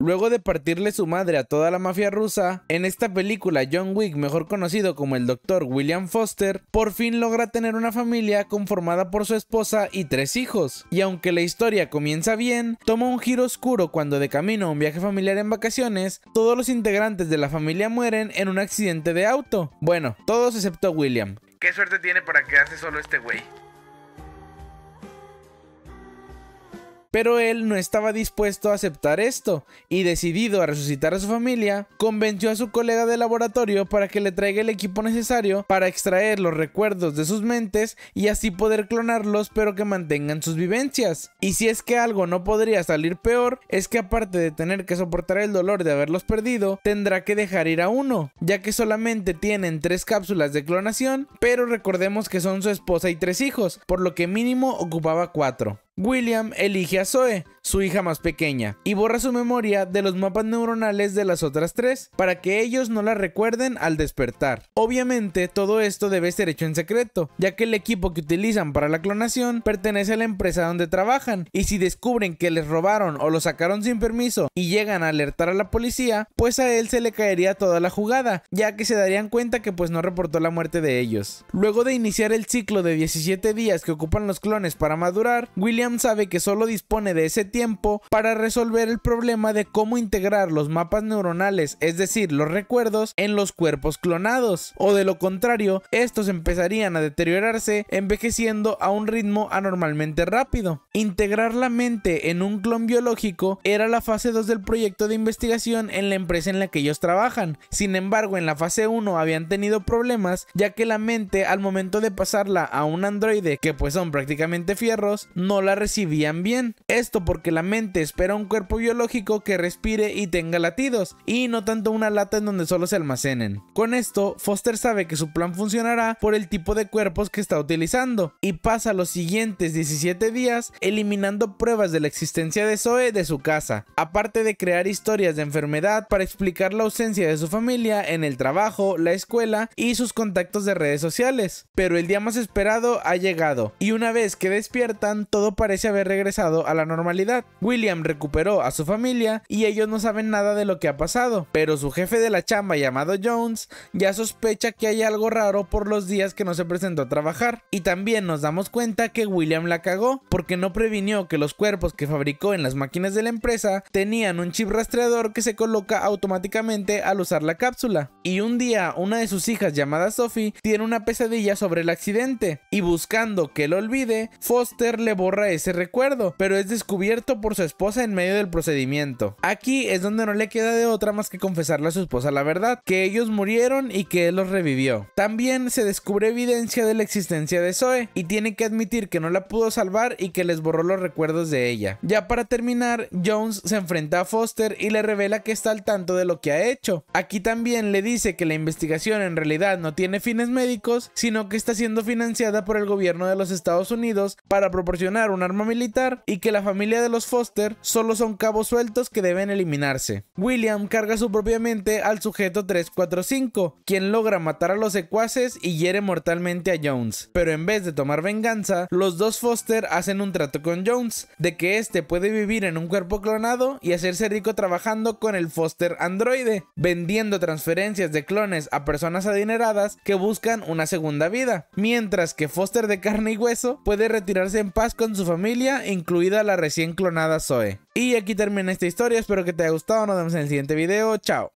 Luego de partirle su madre a toda la mafia rusa, en esta película John Wick, mejor conocido como el Dr. William Foster, por fin logra tener una familia conformada por su esposa y tres hijos. Y aunque la historia comienza bien, toma un giro oscuro cuando de camino a un viaje familiar en vacaciones, todos los integrantes de la familia mueren en un accidente de auto. Bueno, todos excepto William. Qué suerte tiene para quedarse solo este güey. Pero él no estaba dispuesto a aceptar esto y decidido a resucitar a su familia, convenció a su colega de laboratorio para que le traiga el equipo necesario para extraer los recuerdos de sus mentes y así poder clonarlos pero que mantengan sus vivencias. Y si es que algo no podría salir peor, es que aparte de tener que soportar el dolor de haberlos perdido, tendrá que dejar ir a uno, ya que solamente tienen tres cápsulas de clonación, pero recordemos que son su esposa y tres hijos, por lo que mínimo ocupaba cuatro. William elige a Zoe, su hija más pequeña, y borra su memoria de los mapas neuronales de las otras tres, para que ellos no la recuerden al despertar. Obviamente, todo esto debe ser hecho en secreto, ya que el equipo que utilizan para la clonación pertenece a la empresa donde trabajan, y si descubren que les robaron o lo sacaron sin permiso y llegan a alertar a la policía, pues a él se le caería toda la jugada, ya que se darían cuenta que pues no reportó la muerte de ellos. Luego de iniciar el ciclo de 17 días que ocupan los clones para madurar, William sabe que solo dispone de ese tiempo para resolver el problema de cómo integrar los mapas neuronales, es decir, los recuerdos, en los cuerpos clonados, o de lo contrario, estos empezarían a deteriorarse envejeciendo a un ritmo anormalmente rápido. Integrar la mente en un clon biológico era la fase 2 del proyecto de investigación en la empresa en la que ellos trabajan, sin embargo en la fase 1 habían tenido problemas ya que la mente al momento de pasarla a un androide que pues son prácticamente fierros, no la recibían bien. Esto porque la mente espera un cuerpo biológico que respire y tenga latidos, y no tanto una lata en donde solo se almacenen. Con esto, Foster sabe que su plan funcionará por el tipo de cuerpos que está utilizando, y pasa los siguientes 17 días eliminando pruebas de la existencia de Zoe de su casa, aparte de crear historias de enfermedad para explicar la ausencia de su familia en el trabajo, la escuela y sus contactos de redes sociales. Pero el día más esperado ha llegado, y una vez que despiertan, todo parece haber regresado a la normalidad. William recuperó a su familia y ellos no saben nada de lo que ha pasado, pero su jefe de la chamba llamado Jones ya sospecha que hay algo raro por los días que no se presentó a trabajar. Y también nos damos cuenta que William la cagó porque no previnió que los cuerpos que fabricó en las máquinas de la empresa tenían un chip rastreador que se coloca automáticamente al usar la cápsula. Y un día una de sus hijas llamada Sophie tiene una pesadilla sobre el accidente y buscando que lo olvide, Foster le borra ese recuerdo, pero es descubierto por su esposa en medio del procedimiento. Aquí es donde no le queda de otra más que confesarle a su esposa la verdad, que ellos murieron y que él los revivió. También se descubre evidencia de la existencia de Zoe y tiene que admitir que no la pudo salvar y que les borró los recuerdos de ella. Ya para terminar, Jones se enfrenta a Foster y le revela que está al tanto de lo que ha hecho. Aquí también le dice que la investigación en realidad no tiene fines médicos, sino que está siendo financiada por el gobierno de los Estados Unidos para proporcionar arma militar y que la familia de los Foster solo son cabos sueltos que deben eliminarse. William carga su propia mente al sujeto 345, quien logra matar a los secuaces y hiere mortalmente a Jones. Pero en vez de tomar venganza, los dos Foster hacen un trato con Jones, de que este puede vivir en un cuerpo clonado y hacerse rico trabajando con el Foster androide, vendiendo transferencias de clones a personas adineradas que buscan una segunda vida, mientras que Foster de carne y hueso puede retirarse en paz con su familia, incluida la recién clonada Zoe. Y aquí termina esta historia, espero que te haya gustado, nos vemos en el siguiente video, chao.